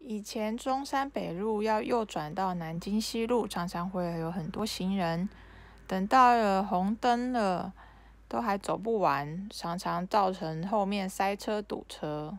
以前中山北路要右转到南京西路，常常会有很多行人，等到了红灯了，都还走不完，常常造成后面塞车堵车。